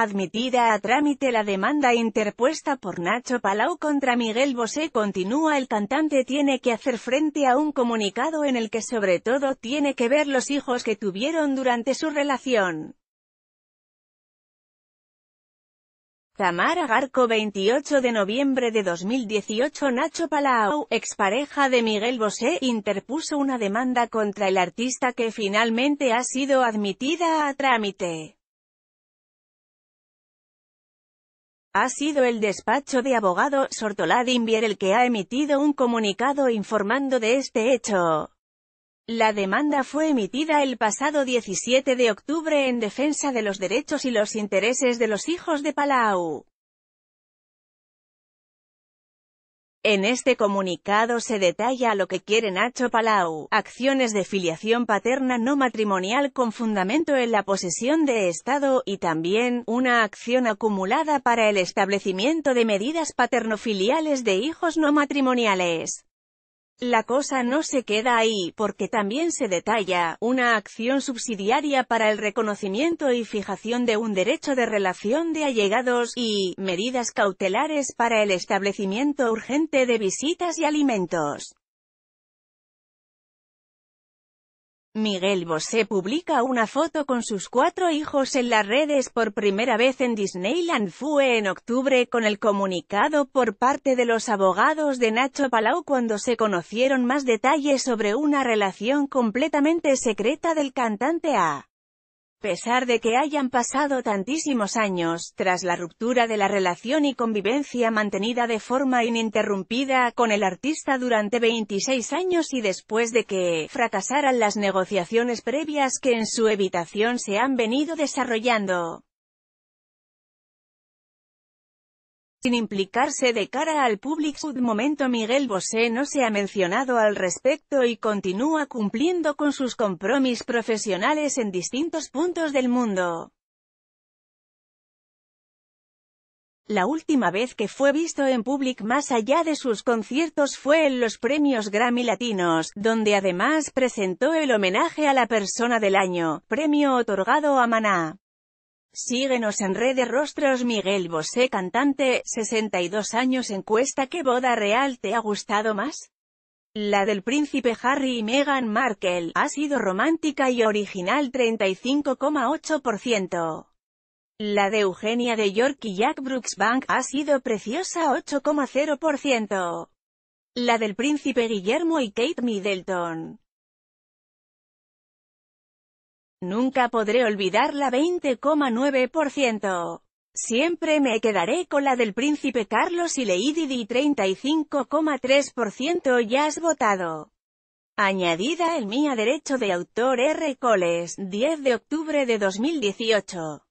Admitida a trámite la demanda interpuesta por Nacho Palau contra Miguel Bosé continúa el cantante tiene que hacer frente a un comunicado en el que sobre todo tiene que ver los hijos que tuvieron durante su relación. Tamara Garco 28 de noviembre de 2018 Nacho Palau, expareja de Miguel Bosé, interpuso una demanda contra el artista que finalmente ha sido admitida a trámite. Ha sido el despacho de abogado, Sortolá Dimbier el que ha emitido un comunicado informando de este hecho. La demanda fue emitida el pasado 17 de octubre en defensa de los derechos y los intereses de los hijos de Palau. En este comunicado se detalla lo que quiere Nacho Palau, acciones de filiación paterna no matrimonial con fundamento en la posesión de Estado, y también, una acción acumulada para el establecimiento de medidas paternofiliales de hijos no matrimoniales. La cosa no se queda ahí, porque también se detalla, una acción subsidiaria para el reconocimiento y fijación de un derecho de relación de allegados, y, medidas cautelares para el establecimiento urgente de visitas y alimentos. Miguel Bosé publica una foto con sus cuatro hijos en las redes por primera vez en Disneyland Fue en octubre con el comunicado por parte de los abogados de Nacho Palau cuando se conocieron más detalles sobre una relación completamente secreta del cantante A pesar de que hayan pasado tantísimos años, tras la ruptura de la relación y convivencia mantenida de forma ininterrumpida con el artista durante 26 años y después de que fracasaran las negociaciones previas que en su evitación se han venido desarrollando. Sin implicarse de cara al público, un momento Miguel Bosé no se ha mencionado al respecto y continúa cumpliendo con sus compromisos profesionales en distintos puntos del mundo. La última vez que fue visto en público más allá de sus conciertos fue en los premios Grammy Latinos, donde además presentó el homenaje a la persona del año, premio otorgado a Maná. Síguenos en redes Rostros Miguel Bosé Cantante, 62 años Encuesta ¿Qué boda real te ha gustado más? La del príncipe Harry y Meghan Markle, ha sido romántica y original 35,8%. La de Eugenia de York y Jack Brooksbank, ha sido preciosa 8,0%. La del príncipe Guillermo y Kate Middleton, Nunca podré olvidar la 20,9%. Siempre me quedaré con la del príncipe Carlos y Lady Di 35,3% ya has votado. Añadida el mía derecho de autor R. Coles, 10 de octubre de 2018.